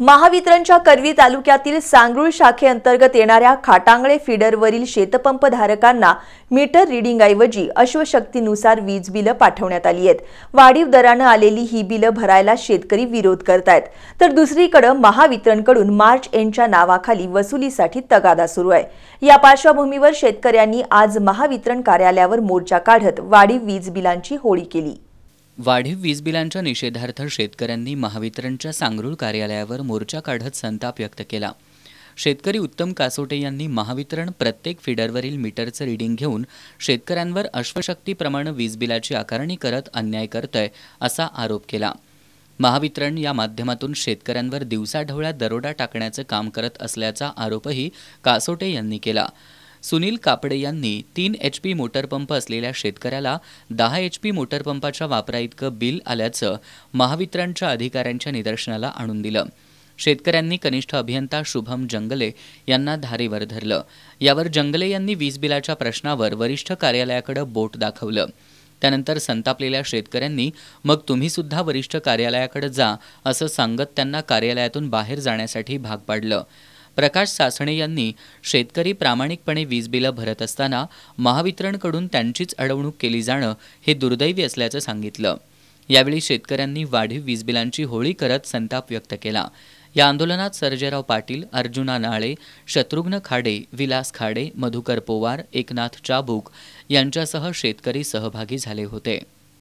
महावितरणच्या करवी तालुक्यातील सांगरुळ शाखेअंतर्गत येणाऱ्या खाटांगळे फीडरवरील शेतपंप धारकांना मीटर ऐवजी अश्वशक्तीनुसार वीज बिलं पाठवण्यात आली आहेत वाढीव दरानं आलेली ही बिलं भरायला शेतकरी विरोध करतायत तर दुसरीकडे महावितरणकडून मार्च एंडच्या नावाखाली वसुलीसाठी तगादा सुरू आहे या पार्श्वभूमीवर शेतकऱ्यांनी आज महावितरण कार्यालयावर मोर्चा काढत वाढीव वीज बिलांची होळी केली वाढीव वीज बिलांच्या निषेधार्थ शेतकऱ्यांनी महावितरणच्या सांगरूळ कार्यालयावर मोर्चा काढत संताप व्यक्त केला शेतकरी उत्तम कासोटे यांनी महावितरण प्रत्येक फीडरवरील मीटरचं रिडिंग घेऊन शेतकऱ्यांवर अश्वशक्तीप्रमाणे वीज बिलाची आकारणी करत अन्याय करतय असा आरोप केला महावितरण या माध्यमातून शेतकऱ्यांवर दिवसाढवळ्या दरोडा टाकण्याचं काम करत असल्याचा आरोपही कासोटे यांनी केला सुनील कापडे यांनी तीन एच पी मोटरपंप असलेल्या शेतकऱ्याला दहा एच पी मोटरपंपाच्या वापराइतकं बिल आल्याचं महावितरणच्या अधिकाऱ्यांच्या निदर्शनाला आणून दिलं शेतकऱ्यांनी कनिष्ठ अभियंता शुभम जंगले यांना धारेवर धरलं यावर जंगले यांनी वीज बिलाच्या प्रश्नावर वरिष्ठ कार्यालयाकडे बोट दाखवलं त्यानंतर संतापलेल्या शेतकऱ्यांनी मग तुम्ही सुद्धा वरिष्ठ कार्यालयाकडे जा असं सांगत त्यांना कार्यालयातून बाहेर जाण्यासाठी भाग पाडलं प्रकाश सासणे यांनी शेतकरी प्रामाणिकपणे वीज बिलं भरत असताना महावितरणकडून त्यांचीच अडवणूक केली जाणं हे दुर्दैवी असल्याचं सांगितलं यावेळी शेतकऱ्यांनी वाढीव वीज बिलांची होळी करत संताप व्यक्त केला या आंदोलनात सर्जेराव पाटील अर्जुना नाळे शत्रुघ्न खाडे विलास खाडे मधुकर पोवार एकनाथ चाबूक यांच्यासह शेतकरी सहभागी झाले होते